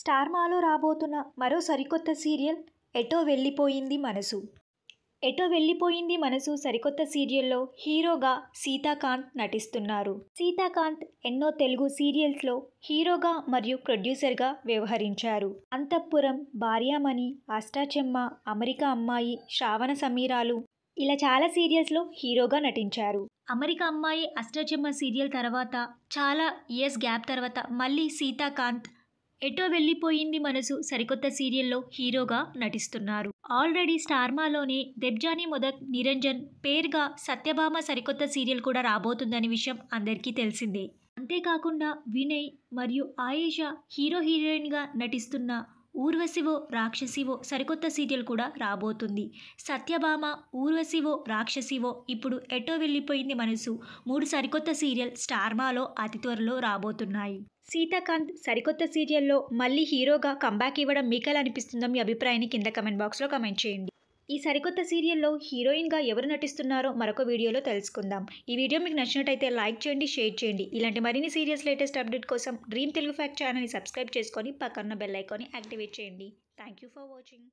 స్టార్మాలో రాబోతున్న మరో సరికొత్త సీరియల్ ఎటో వెళ్ళిపోయింది మనసు ఎటో వెళ్ళిపోయింది మనసు సరికొత్త సీరియల్లో హీరోగా సీతాకాంత్ నటిస్తున్నారు సీతాకాంత్ ఎన్నో తెలుగు సీరియల్స్లో హీరోగా మరియు ప్రొడ్యూసర్గా వ్యవహరించారు అంతఃపురం భార్యామణి అష్టాచెమ్మ అమెరికా అమ్మాయి శ్రావణ సమీరాలు ఇలా చాలా సీరియల్స్లో హీరోగా నటించారు అమెరికా అమ్మాయి అష్టాచెమ్మ సీరియల్ తర్వాత చాలా ఇయర్స్ గ్యాప్ తర్వాత మళ్ళీ సీతాకాంత్ ఎటో వెళ్ళిపోయింది మనసు సరికొత్త సీరియల్లో హీరోగా నటిస్తున్నారు ఆల్రెడీ స్టార్మాలోనే దెబ్జాని మొదక్ నిరంజన్ పేరుగా సత్యభామ సరికొత్త సీరియల్ కూడా రాబోతుందనే విషయం అందరికీ తెలిసిందే అంతేకాకుండా వినయ్ మరియు ఆయేషా హీరో హీరోయిన్గా నటిస్తున్న ఊర్వశివో రాక్షసివో సరికొత్త సీరియల్ కూడా రాబోతుంది సత్యభామ ఊర్వశివో రాక్షసివో ఇప్పుడు ఎటో వెళ్ళిపోయింది మనసు మూడు సరికొత్త సీరియల్ స్టార్మాలో అతి త్వరలో రాబోతున్నాయి సీతాకాంత్ సరికొత్త సీరియల్లో మళ్ళీ హీరోగా కంబ్యాక్ ఇవ్వడం మీకెలా అనిపిస్తుందో మీ అభిప్రాయాన్ని కింద కమెంట్ బాక్స్లో కమెంట్ చేయండి ఈ సరికొత్త సీరియల్లో హీరోయిన్గా ఎవరు నటిస్తున్నారో మరొక వీడియోలో తెలుసుకుందాం ఈ వీడియో మీకు నచ్చినట్టయితే లైక్ చేయండి షేర్ చేయండి ఇలాంటి మరిన్ని సీరియల్స్ లేటెస్ట్ అప్డేట్ కోసం డ్రీమ్ తెలుగు ఫ్యాక్ట్ ఛానల్ని సబ్స్క్రైబ్ చేసుకొని పక్కన బెల్ ఐకాన్ని యాక్టివేట్ చేయండి థ్యాంక్ యూ ఫర్ వాచింగ్